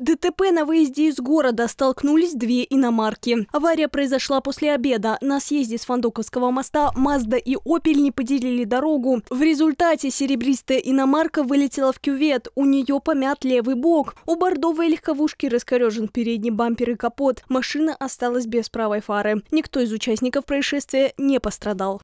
ДТП на выезде из города столкнулись две иномарки. Авария произошла после обеда. На съезде с Фандоковского моста Мазда и Опель не поделили дорогу. В результате серебристая иномарка вылетела в кювет. У нее помят левый бок. У бордовой легковушки раскорежен передний бампер и капот. Машина осталась без правой фары. Никто из участников происшествия не пострадал.